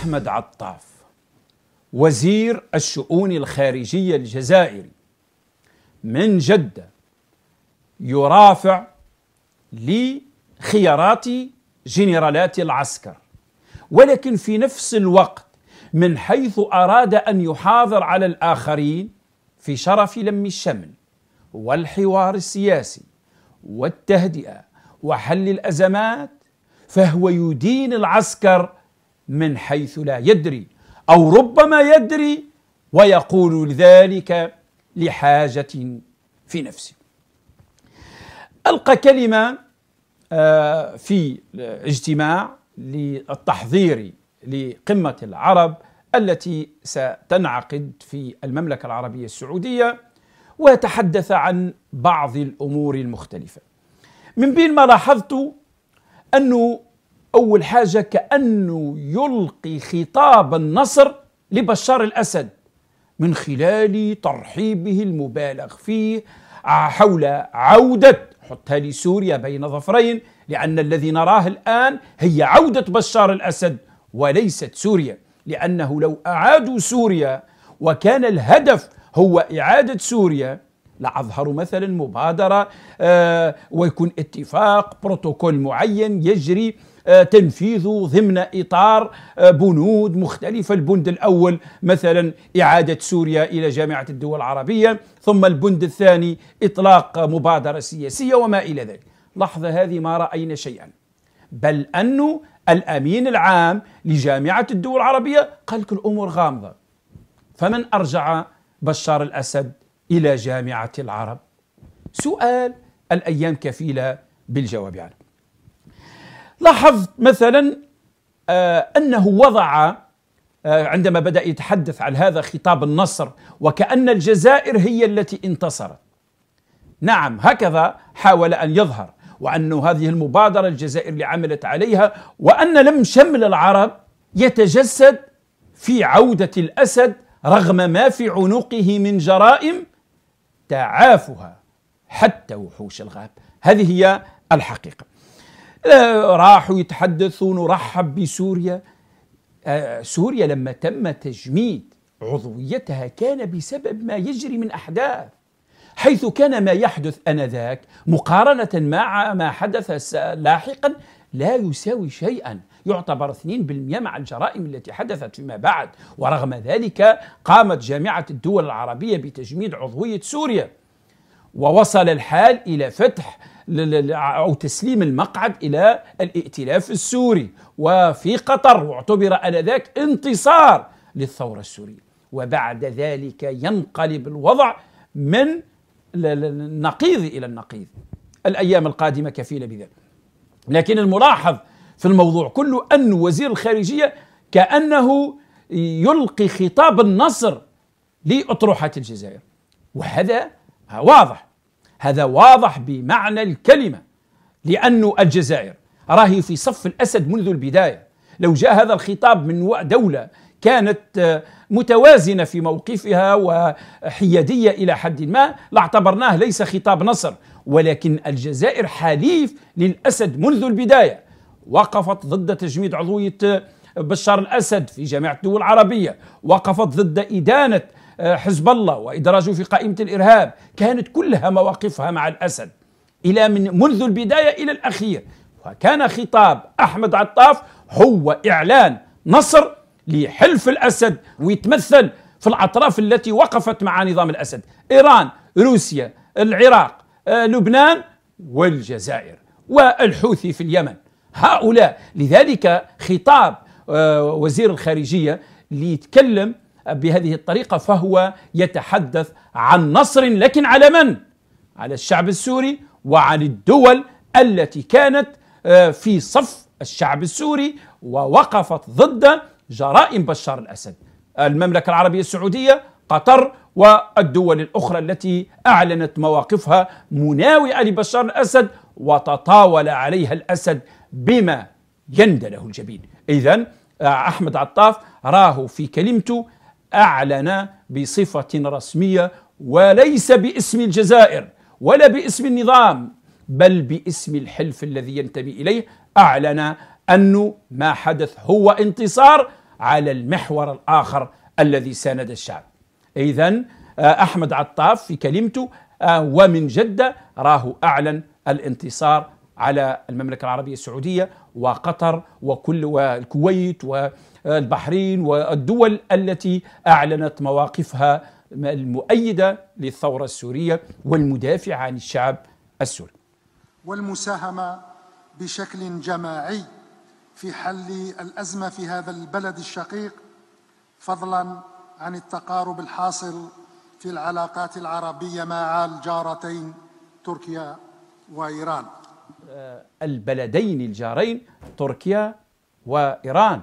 أحمد عطاف وزير الشؤون الخارجية الجزائري من جدة يرافع لخيارات جنرالات العسكر ولكن في نفس الوقت من حيث أراد أن يحاضر على الآخرين في شرف لم الشمل والحوار السياسي والتهدئة وحل الأزمات فهو يدين العسكر من حيث لا يدري أو ربما يدري ويقول ذلك لحاجة في نفسه ألقى كلمة آه، في اجتماع للتحضير لقمة العرب التي ستنعقد في المملكة العربية السعودية وتحدث عن بعض الأمور المختلفة من بين ما لاحظت أنه أول حاجة كأنه يلقي خطاب النصر لبشار الأسد من خلال ترحيبه المبالغ فيه حول عودة حطها لسوريا سوريا بين ظفرين لأن الذي نراه الآن هي عودة بشار الأسد وليست سوريا لأنه لو أعادوا سوريا وكان الهدف هو إعادة سوريا لأظهروا مثلا مبادرة آه، ويكون اتفاق بروتوكول معين يجري آه، تنفيذه ضمن إطار آه، بنود مختلفة البند الأول مثلا إعادة سوريا إلى جامعة الدول العربية ثم البند الثاني إطلاق مبادرة سياسية وما إلى ذلك لحظة هذه ما رأينا شيئا بل أنه الأمين العام لجامعة الدول العربية قال لك الأمور غامضة فمن أرجع بشار الأسد إلى جامعة العرب سؤال الأيام كفيلة بالجواب عنه يعني. لاحظت مثلا آه، انه وضع آه، عندما بدا يتحدث عن هذا خطاب النصر وكان الجزائر هي التي انتصرت نعم هكذا حاول ان يظهر وأن هذه المبادرة الجزائر اللي عملت عليها وأن لم شمل العرب يتجسد في عودة الأسد رغم ما في عنقه من جرائم تعافها حتى وحوش الغاب هذه هي الحقيقة آه، راحوا يتحدثون ورحب بسوريا آه، سوريا لما تم تجميد عضويتها كان بسبب ما يجري من أحداث حيث كان ما يحدث انذاك مقارنه مع ما حدث لاحقا لا يساوي شيئا يعتبر 2% مع الجرائم التي حدثت فيما بعد ورغم ذلك قامت جامعه الدول العربيه بتجميد عضويه سوريا ووصل الحال الى فتح أو تسليم المقعد إلى الائتلاف السوري وفي قطر واعتبر آنذاك انتصار للثورة السورية وبعد ذلك ينقلب الوضع من النقيض إلى النقيض الأيام القادمة كفيلة بذلك لكن الملاحظ في الموضوع كله أن وزير الخارجية كأنه يلقي خطاب النصر لأطروحة الجزائر وهذا واضح هذا واضح بمعنى الكلمة لأن الجزائر راهي في صف الأسد منذ البداية لو جاء هذا الخطاب من دولة كانت آه، متوازنة في موقفها وحيادية إلى حد ما لاعتبرناه ليس خطاب نصر ولكن الجزائر حليف للأسد منذ البداية وقفت ضد تجميد عضوية آه، بشار الأسد في جامعة الدول العربية وقفت ضد إدانة آه، حزب الله وإدراجه في قائمة الإرهاب كانت كلها مواقفها مع الأسد إلى من منذ البداية إلى الأخير وكان خطاب أحمد عطاف هو إعلان نصر لحلف الأسد ويتمثل في الأطراف التي وقفت مع نظام الأسد إيران روسيا العراق آه، لبنان والجزائر والحوثي في اليمن هؤلاء لذلك خطاب آه، وزير الخارجية ليتكلم بهذه الطريقة فهو يتحدث عن نصر لكن على من؟ على الشعب السوري وعن الدول التي كانت آه، في صف الشعب السوري ووقفت ضد جرائم بشار الأسد المملكة العربية السعودية قطر والدول الأخرى التي أعلنت مواقفها مناوئة لبشار الأسد وتطاول عليها الأسد بما يندله الجبين إذا آه، أحمد عطاف راه في كلمته أعلن بصفة رسمية وليس باسم الجزائر ولا باسم النظام بل باسم الحلف الذي ينتمي إليه أعلن أنه ما حدث هو انتصار على المحور الآخر الذي ساند الشعب إذا آه، أحمد عطاف في كلمته آه، ومن جدة راه أعلن الانتصار على المملكة العربية السعودية وقطر وكل والكويت والبحرين والدول التي أعلنت مواقفها المؤيدة للثورة السورية والمدافعة عن الشعب السوري والمساهمة بشكل جماعي في حل الأزمة في هذا البلد الشقيق فضلا عن التقارب الحاصل في العلاقات العربية مع الجارتين تركيا وإيران آه، البلدين الجارين تركيا وإيران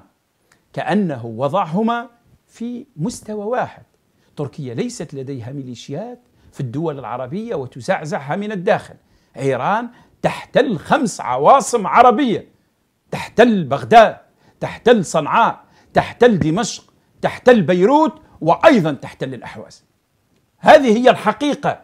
كأنه وضعهما في مستوى واحد تركيا ليست لديها ميليشيات في الدول العربية وتزعزعها من الداخل إيران تحتل خمس عواصم عربية تحتل بغداد تحتل صنعاء تحتل دمشق تحتل بيروت وأيضا تحتل الأحواز هذه هي الحقيقة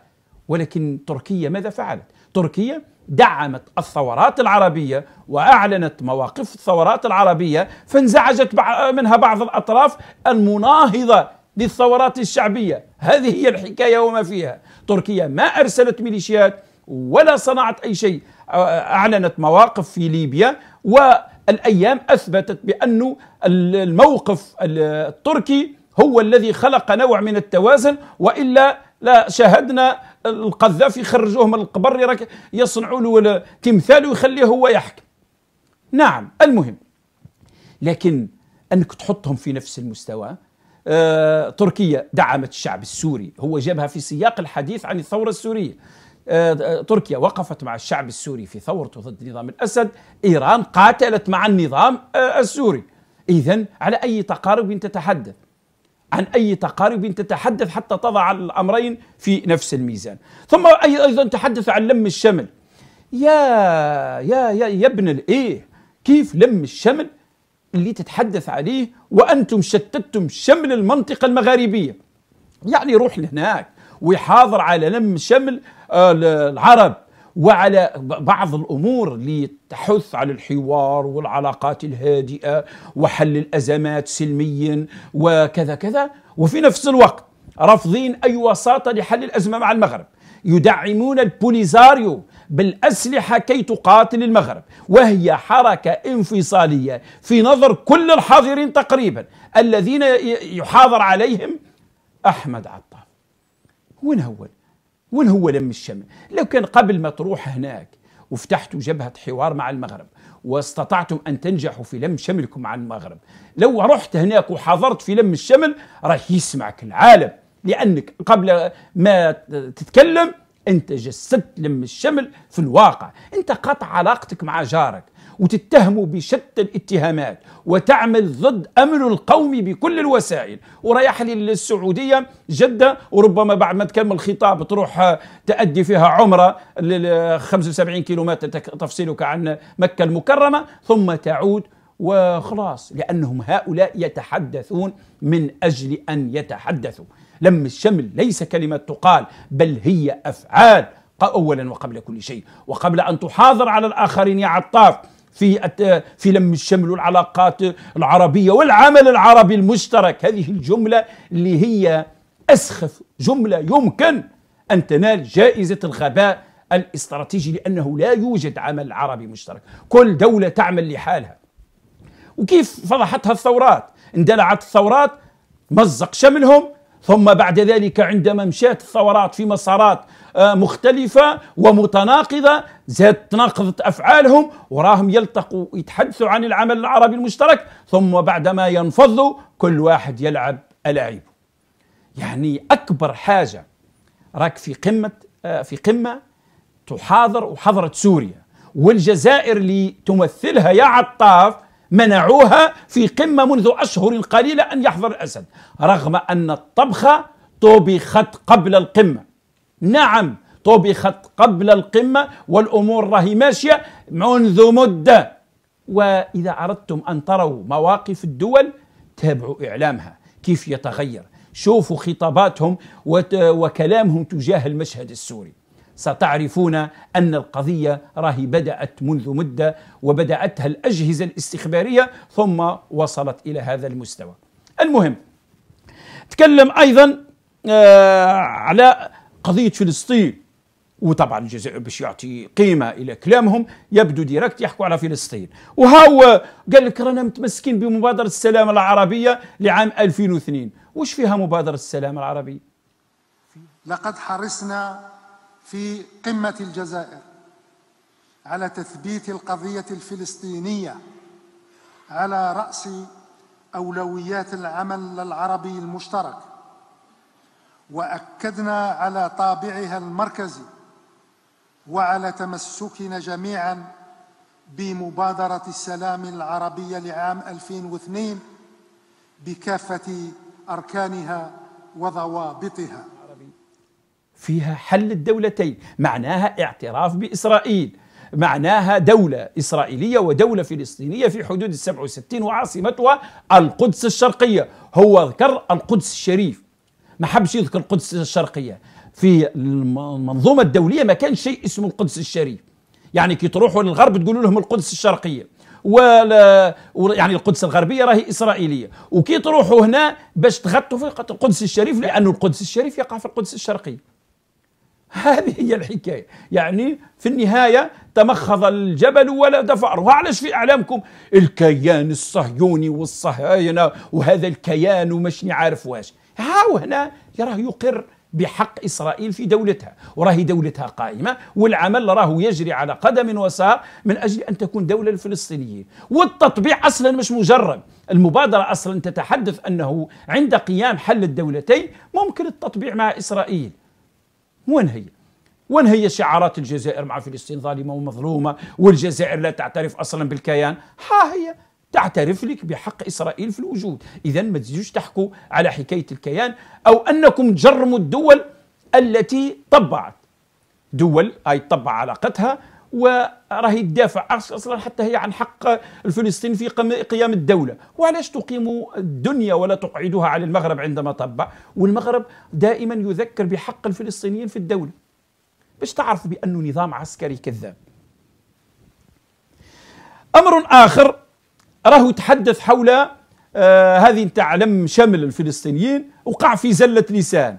ولكن تركيا ماذا فعلت؟ تركيا دعمت الثورات العربية وأعلنت مواقف الثورات العربية فانزعجت منها بعض الأطراف المناهضة للثورات الشعبية هذه هي الحكاية وما فيها تركيا ما أرسلت ميليشيات ولا صنعت أي شيء أعلنت مواقف في ليبيا والأيام أثبتت بأن الموقف التركي هو الذي خلق نوع من التوازن وإلا لا شاهدنا القذافي يخرجوه من القبر راك يصنعوا له تمثال ويخليه هو يحكم نعم المهم لكن انك تحطهم في نفس المستوى آه، تركيا دعمت الشعب السوري هو جابها في سياق الحديث عن الثورة السورية آه، تركيا وقفت مع الشعب السوري في ثورته ضد نظام الأسد إيران قاتلت مع النظام آه السوري إذا على أي تقارب تتحدث عن أي تقارب تتحدث حتى تضع الأمرين في نفس الميزان ثم أيضا تحدث عن لم الشمل يا يا يا, يا ابن الإيه كيف لم الشمل اللي تتحدث عليه وأنتم شتتتم شمل المنطقة المغاربية يعني روح لهناك ويحاضر على لم شمل آه، العرب وعلى بعض الامور لتحث على الحوار والعلاقات الهادئه وحل الازمات سلميا وكذا كذا وفي نفس الوقت رافضين اي وساطه لحل الازمه مع المغرب يدعمون البوليزاريو بالاسلحه كي تقاتل المغرب وهي حركه انفصاليه في نظر كل الحاضرين تقريبا الذين يحاضر عليهم احمد عطاف وين هو وين هو لم الشمل لو كان قبل ما تروح هناك وفتحتوا جبهة حوار مع المغرب واستطعتم أن تنجحوا في لم شملكم مع المغرب لو رحت هناك وحضرت في لم الشمل راح يسمعك العالم لأنك قبل ما تتكلم أنت جسدت لم الشمل في الواقع أنت قطع علاقتك مع جارك وتتهمه بشتى الاتهامات وتعمل ضد امن القوم بكل الوسائل ورايح لي للسعوديه جده وربما بعد ما تكمل خطاب تروح آه، تأدي فيها عمره لل 75 آه، كيلومتر تفصلك عن مكه المكرمه ثم تعود وخلاص لانهم هؤلاء يتحدثون من اجل ان يتحدثوا لم الشمل ليس كلمه تقال بل هي افعال اولا وقبل كل شيء وقبل ان تحاضر على الاخرين يا عطاف في في لم الشمل والعلاقات العربيه والعمل العربي المشترك هذه الجمله اللي هي اسخف جمله يمكن ان تنال جائزه الغباء الاستراتيجي لانه لا يوجد عمل عربي مشترك، كل دوله تعمل لحالها. وكيف فضحتها الثورات؟ اندلعت الثورات مزق شملهم ثم بعد ذلك عندما مشات الثورات في مسارات آه، مختلفة ومتناقضة زاد تناقضت أفعالهم وراهم يلتقوا يتحدثوا عن العمل العربي المشترك ثم بعدما ينفضوا كل واحد يلعب ألاعيبه يعني أكبر حاجة راك في قمة آه، في قمة تحاضر وحضرت سوريا والجزائر اللي تمثلها يا عطاف منعوها في قمة منذ أشهر قليلة أن يحضر الأسد رغم أن الطبخة طبخت قبل القمة نعم طبخت قبل القمة والأمور راهي ماشية منذ مدة وإذا أردتم أن تروا مواقف الدول تابعوا إعلامها كيف يتغير شوفوا خطاباتهم وكلامهم تجاه المشهد السوري ستعرفون أن القضية راهي بدأت منذ مدة وبدأتها الأجهزة الاستخبارية ثم وصلت إلى هذا المستوى المهم تكلم أيضا آه على قضية فلسطين وطبعا الجزائر باش يعطي قيمه الى كلامهم يبدو ديركت يحكوا على فلسطين وهاو قال لك رانا متمسكين بمبادره السلام العربيه لعام 2002 وش فيها مبادره السلام العربيه لقد حرصنا في قمة الجزائر على تثبيت القضية الفلسطينية على رأس أولويات العمل العربي المشترك وأكدنا على طابعها المركزي وعلى تمسكنا جميعا بمبادرة السلام العربية لعام 2002 بكافة أركانها وضوابطها فيها حل الدولتين معناها اعتراف بإسرائيل معناها دولة إسرائيلية ودولة فلسطينية في حدود السبع وستين وعاصمتها القدس الشرقية هو ذكر القدس الشريف ما حبش يذكر القدس الشرقية في المنظومة الدولية ما كان شيء اسمه القدس الشريف يعني كي تروحوا للغرب تقولوا لهم القدس الشرقية ولا يعني القدس الغربية راهي إسرائيلية وكي تروحوا هنا باش تغطوا في القدس الشريف لأنه القدس الشريف يقع في القدس الشرقية هذه هي الحكاية يعني في النهاية تمخض الجبل ولا دفعر وعلاش في إعلامكم الكيان الصهيوني والصهاينة وهذا الكيان ومش عارف واش هاو هنا يراه يقر بحق إسرائيل في دولتها وراهي دولتها قائمة والعمل راه يجري على قدم وساق من أجل أن تكون دولة للفلسطينيين والتطبيع أصلا مش مجرد المبادرة أصلا تتحدث أنه عند قيام حل الدولتين ممكن التطبيع مع إسرائيل وين هي؟ وين هي شعارات الجزائر مع فلسطين ظالمه ومظلومه والجزائر لا تعترف اصلا بالكيان؟ ها هي تعترف لك بحق اسرائيل في الوجود، اذا ما تزيدوش تحكوا على حكايه الكيان او انكم تجرموا الدول التي طبعت دول اي طبع علاقتها وراهي تدافع اصلا حتى هي عن حق الفلسطين في قيام الدوله وعلاش تقيم الدنيا ولا تقعدها على المغرب عندما طبع والمغرب دائما يذكر بحق الفلسطينيين في الدوله باش تعرف بانه نظام عسكري كذاب امر اخر راهو تحدث حول آه هذه نتاع لم شمل الفلسطينيين وقع في زله لسان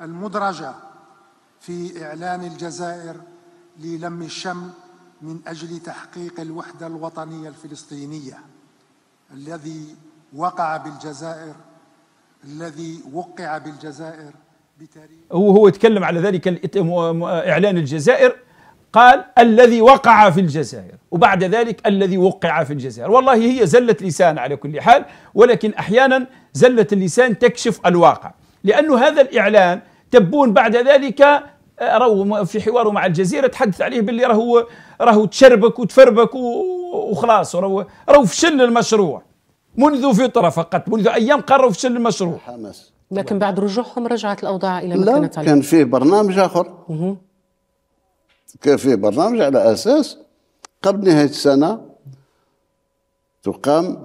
المدرجه في اعلان الجزائر للم الشمل من أجل تحقيق الوحدة الوطنية الفلسطينية الذي وقع بالجزائر الذي وقع بالجزائر بتاريخ هو يتكلم على ذلك إعلان الجزائر قال الذي وقع في الجزائر وبعد ذلك الذي وقع في الجزائر والله هي زلة لسان على كل حال ولكن أحيانا زلة اللسان تكشف الواقع لأن هذا الإعلان تبون بعد ذلك راهو في حواره مع الجزيره تحدث عليه باللي راهو راهو تشربك وتفربك وخلاص راهو راهو فشل المشروع منذ فتره فقط منذ ايام قرروا فشل المشروع حماس لكن بعد رجوعهم رجعت الاوضاع الى ما كانت عليه كان فيه برنامج اخر كان فيه برنامج على اساس قبل نهايه السنه تقام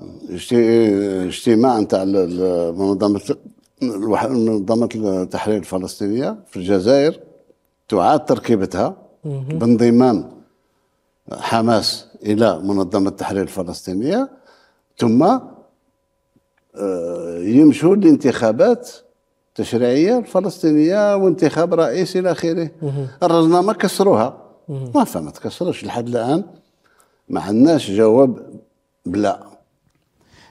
اجتماع نتاع منظمه منظمه التحرير الفلسطينيه في الجزائر تعاد تركيبتها بانضمام حماس الى منظمه التحرير الفلسطينيه ثم آه، يمشوا لانتخابات تشريعيه الفلسطينيه وانتخاب رئيس الى اخره الرزنامه كسروها ما فما تكسروش لحد الان ما عندناش جواب بلا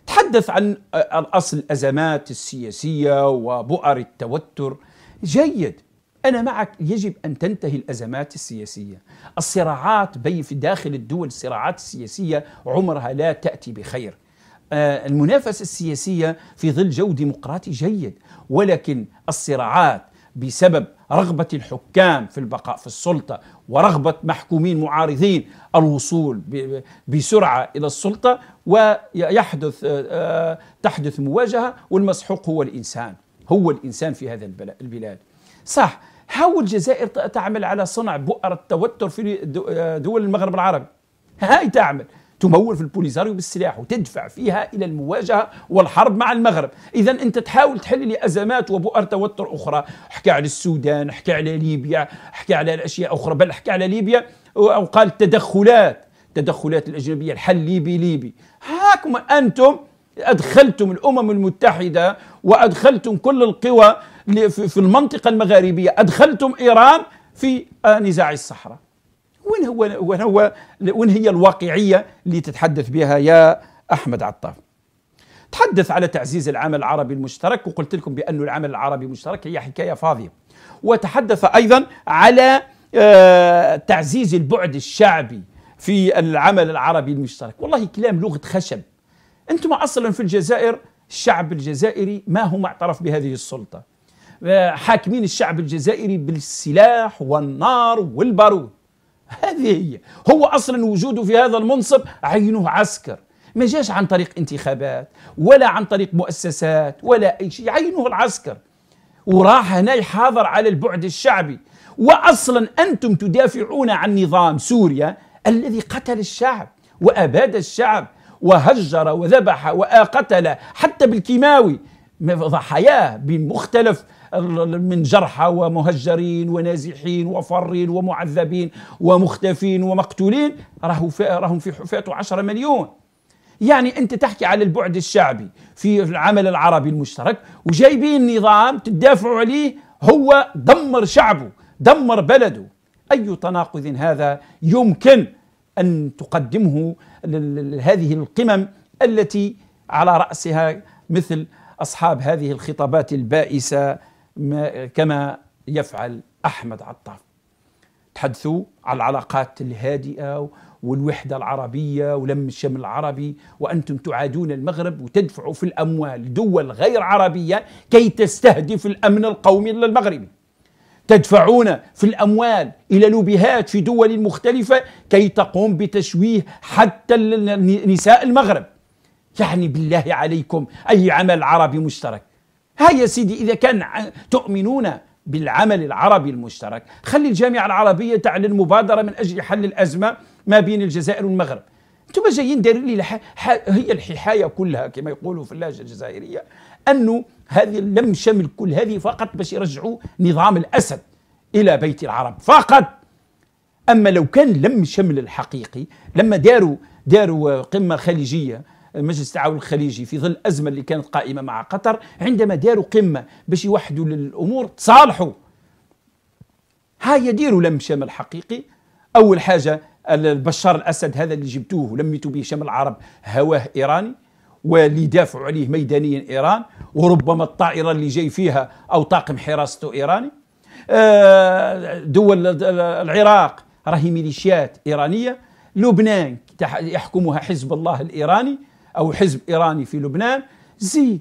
تحدث عن آه، اصل الازمات السياسيه وبؤر التوتر جيد أنا معك يجب أن تنتهي الأزمات السياسية الصراعات بين في داخل الدول الصراعات السياسية عمرها لا تأتي بخير آه، المنافسة السياسية في ظل جو ديمقراطي جيد ولكن الصراعات بسبب رغبة الحكام في البقاء في السلطة ورغبة محكومين معارضين الوصول بسرعة إلى السلطة ويحدث آه، آه، تحدث مواجهة والمسحوق هو الإنسان هو الإنسان في هذا البلاد صح هاو الجزائر تعمل على صنع بؤر التوتر في آه، دول المغرب العربي هاي تعمل تمول في البوليزاريو بالسلاح وتدفع فيها الى المواجهه والحرب مع المغرب، اذا انت تحاول تحل لي ازمات وبؤر توتر اخرى، حكى على السودان، حكى على ليبيا، حكى على الاشياء اخرى، بل حكى على ليبيا او قال التدخلات، تدخلات تدخلات الاجنبيه الحل ليبي ليبي، هاكم انتم ادخلتم الامم المتحده وادخلتم كل القوى في المنطقة المغاربية أدخلتم إيران في آه، نزاع الصحراء وين هو وين هو وين هي الواقعية اللي تتحدث بها يا أحمد عطاف تحدث على تعزيز العمل العربي المشترك وقلت لكم بأن العمل العربي المشترك هي حكاية فاضية وتحدث أيضا على آه، تعزيز البعد الشعبي في العمل العربي المشترك والله كلام لغة خشب أنتم أصلا في الجزائر الشعب الجزائري ما هو معترف بهذه السلطة حاكمين الشعب الجزائري بالسلاح والنار والبارود هذه هي هو أصلا وجوده في هذا المنصب عينه عسكر ما جاش عن طريق انتخابات ولا عن طريق مؤسسات ولا أي شيء عينه العسكر وراح هنا يحاضر على البعد الشعبي وأصلا أنتم تدافعون عن نظام سوريا الذي قتل الشعب وأباد الشعب وهجر وذبح وقتل حتى بالكيماوي ضحاياه بمختلف من جرحى ومهجرين ونازحين وفرين ومعذبين ومختفين ومقتولين راهو راهم في حفاته 10 مليون يعني انت تحكي على البعد الشعبي في العمل العربي المشترك وجايبين نظام تدافعوا عليه هو دمر شعبه دمر بلده اي تناقض هذا يمكن ان تقدمه هذه القمم التي على راسها مثل اصحاب هذه الخطابات البائسه كما يفعل أحمد عطاف تحدثوا على العلاقات الهادئة والوحدة العربية ولم الشمل العربي وأنتم تعادون المغرب وتدفعوا في الأموال دول غير عربية كي تستهدف الأمن القومي للمغربي تدفعون في الأموال إلى لوبيهات في دول مختلفة كي تقوم بتشويه حتى نساء المغرب يعني بالله عليكم أي عمل عربي مشترك هيا سيدي إذا كان تؤمنون بالعمل العربي المشترك خلي الجامعة العربية تعلن مبادرة من أجل حل الأزمة ما بين الجزائر والمغرب انتم جايين دارين لي لح... ح... هي الحكايه كلها كما يقولوا في اللهجه الجزائريه انه هذه لم شمل كل هذه فقط باش يرجعوا نظام الاسد الى بيت العرب فقط اما لو كان لم شمل الحقيقي لما داروا داروا قمه خليجيه مجلس التعاون الخليجي في ظل الازمه اللي كانت قائمه مع قطر عندما داروا قمه باش يوحدوا الامور تصالحوا ها يديروا لم شمل حقيقي اول حاجه بشار الاسد هذا اللي جبتوه ولميتوا به شمل العرب هواه ايراني واللي دافعوا عليه ميدانيا ايران وربما الطائره اللي جاي فيها او طاقم حراسته ايراني آه، دول العراق راهي ميليشيات ايرانيه لبنان يحكمها حزب الله الايراني أو حزب إيراني في لبنان زي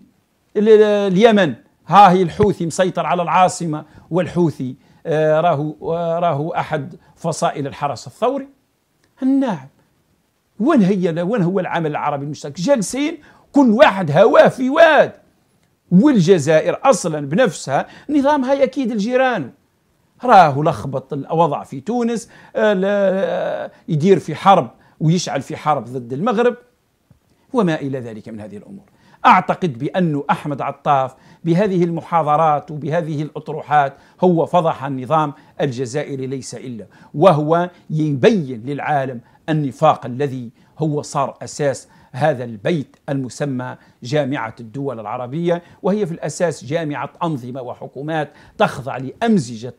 اليمن ها هي الحوثي مسيطر على العاصمة والحوثي آه، راهو آه، راهو أحد فصائل الحرس الثوري نعم وين هي وين هو العمل العربي المشترك جالسين كل واحد هواه في واد والجزائر أصلا بنفسها نظامها يكيد الجيران راهو لخبط الوضع في تونس آه، يدير في حرب ويشعل في حرب ضد المغرب وما إلى ذلك من هذه الأمور أعتقد بأن أحمد عطاف بهذه المحاضرات وبهذه الأطروحات هو فضح النظام الجزائري ليس إلا وهو يبين للعالم النفاق الذي هو صار أساس هذا البيت المسمى جامعة الدول العربية وهي في الأساس جامعة أنظمة وحكومات تخضع لأمزجة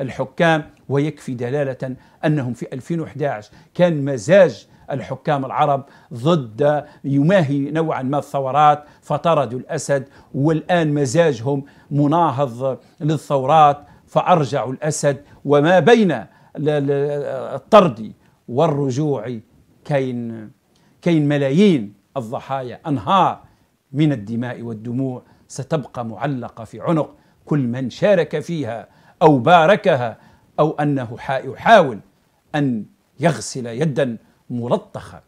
الحكام ويكفي دلالة أنهم في 2011 كان مزاج الحكام العرب ضد يماهي نوعا ما الثورات فطردوا الأسد والآن مزاجهم مناهض للثورات فأرجعوا الأسد وما بين الطرد والرجوع كاين كاين ملايين الضحايا أنهار من الدماء والدموع ستبقى معلقة في عنق كل من شارك فيها أو باركها أو أنه يحاول أن يغسل يدا ملطخة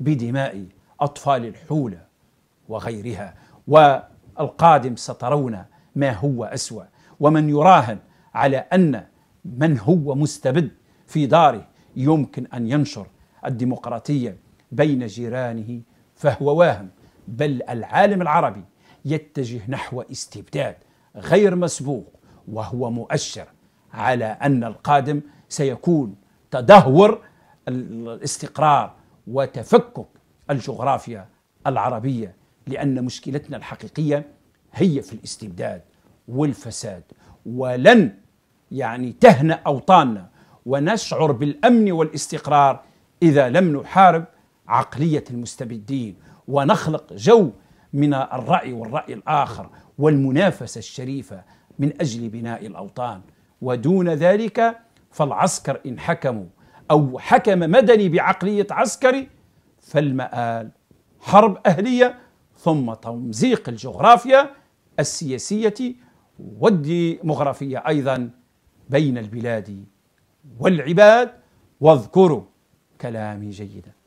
بدماء أطفال الحولة وغيرها والقادم سترون ما هو أسوأ ومن يراهن على أن من هو مستبد في داره يمكن أن ينشر الديمقراطية بين جيرانه فهو واهم بل العالم العربي يتجه نحو استبداد غير مسبوق وهو مؤشر على أن القادم سيكون تدهور الاستقرار وتفكك الجغرافيا العربيه لان مشكلتنا الحقيقيه هي في الاستبداد والفساد ولن يعني تهنا اوطاننا ونشعر بالامن والاستقرار اذا لم نحارب عقليه المستبدين ونخلق جو من الراي والراي الاخر والمنافسه الشريفه من اجل بناء الاوطان ودون ذلك فالعسكر ان حكموا أو حكم مدني بعقلية عسكري فالمآل حرب أهلية ثم تمزيق الجغرافيا السياسية والديمغرافية أيضا بين البلاد والعباد واذكروا كلامي جيداً